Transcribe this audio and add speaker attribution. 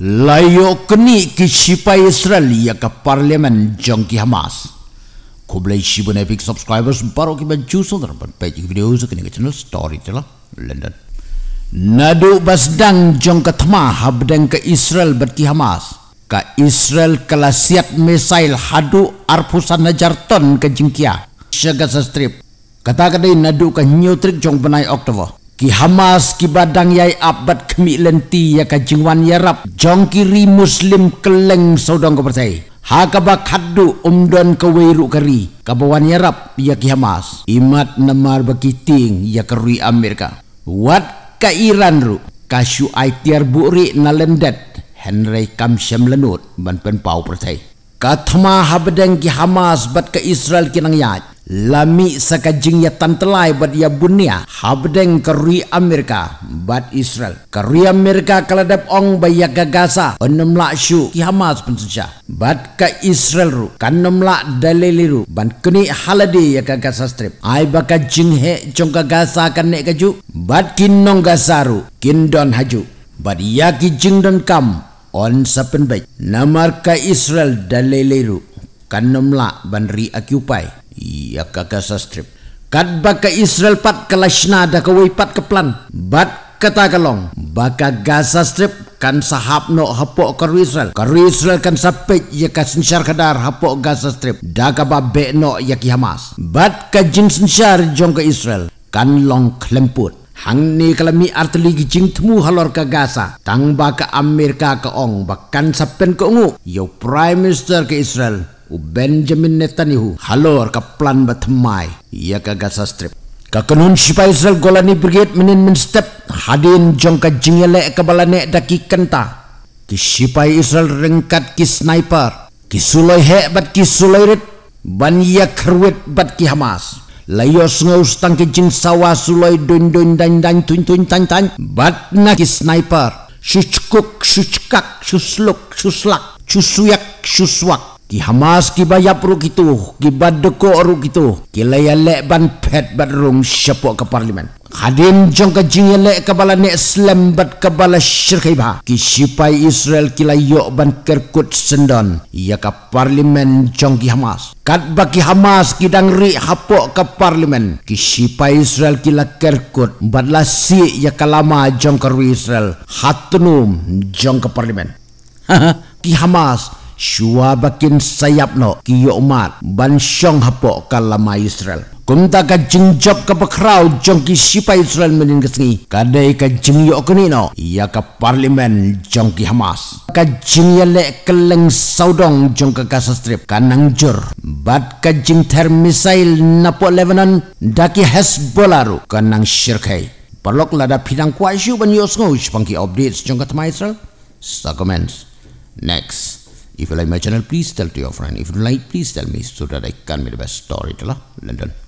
Speaker 1: layo kini ki sipa Israel ya ke parlemen jangki Hamas. Kublai shibu epic subscribers baru ki baju saudara pun page video sekini ke channel story telah London. Nadu basdang jong ke habdang ke Israel berki Hamas. Ka Israel kala siap misail hadu arfusan najarton ke jingkia. Syaga strip. Kata kedai nadu ke nyutrik jong benai Oktober ki Hamas ki badang yai abad kemi lenti ya kajingwan ya rap jong muslim keleng saudang ko percaya ha ka ba khaddu umdon ka weiru kari ka bawan ya rap ya ki Hamas imat namar bakiting ya kari Amerika wat ka Iran ru ka syu aitiar buri na lendet Henry Kamsham Lenut Ban Pen Pau Pertai Katama Habedeng Ki Hamas Bat Ke Israel Kinang Yaj Lami sakajing ya tantelai bat ia ya bunia habdeng keri Amerika bat Israel. Keri Amerika kaladap ong bay gagasa enam lak syu ki Hamas pun sya. Bat ke Israel ru kan lak dalili ru ban kini haladi ya gagasa strip. ay baka jing he cong gagasa kan nek kaju bat kin nong ru kin don haju. Bat ia ya ki jing don kam on sapen baik Namar ke Israel dalili ru kan lak ban ri akupai. Ia strip kad baka israel pat kelasna da kawai pat ke plan bat kata kalong baka gasa strip kan sahab no hapok kar israel kar israel kan sapet ya ka sinshar kadar hapok gasa strip da ka be no ya ki hamas bat ka jin sinshar jong ke israel kan long klemput hang ni kalami artli gi jing temu halor ke Gaza. tang ba amerika ke ong bakkan sapen ko ngu yo prime minister ke israel U Benjamin Netanyahu halor ke plan batemai ia ke Gaza Strip. Kakenun Shiva Israel Golani Brigade menin menstep hadin jongka jingele kebalane daki kenta. Ki Shiva Israel ringkat ki sniper. Ki suloi hek bat ki suloi rit. Ban ia kerwit bat ki Hamas. Layo sungai ustang ki jing sawah suloi dun dun dan dan tun tun tan tan. Bat na ki sniper. Shuchkuk, shuchkak, shusluk, shuslak, shusuyak, shuswak. Ki Hamas ki bayap ruk itu, ki badeko ruk itu, ki layalek ban pet bat rung syapok ke parlimen. Khadim jong ke jingyalek kebala nek slam bat kebala syirkai bah. Ki sipai Israel ki layok ban kerkut sendon, ia ke parlimen jong ki Hamas. Kat baki Hamas ki dangri hapok ke parlimen, ki sipai Israel ki la kerkut, bat la si ia ke lama jong ke Israel, hatunum jong ke parlimen. Ki Hamas, Shua bakin sayap no kiyo umat ban syong hapo kalama Israel. Kunta ka jingjop ka pakraw jongki sipa Israel menin kesengi. Kadai ka jingyo kini no iya ka parlimen jongki Hamas. Ka jingya le keleng saudong jongka kasastrip kanang jur. Bat ka jing ter napo Lebanon daki Hezbollah ru kanang syirkai. Perlok lada pinang kuasyu ban yosngu sepangki update jongka tema Israel. Sa Next. If you like my channel, please tell to your friend. If you like, please tell me so that I can be the best storyteller, London.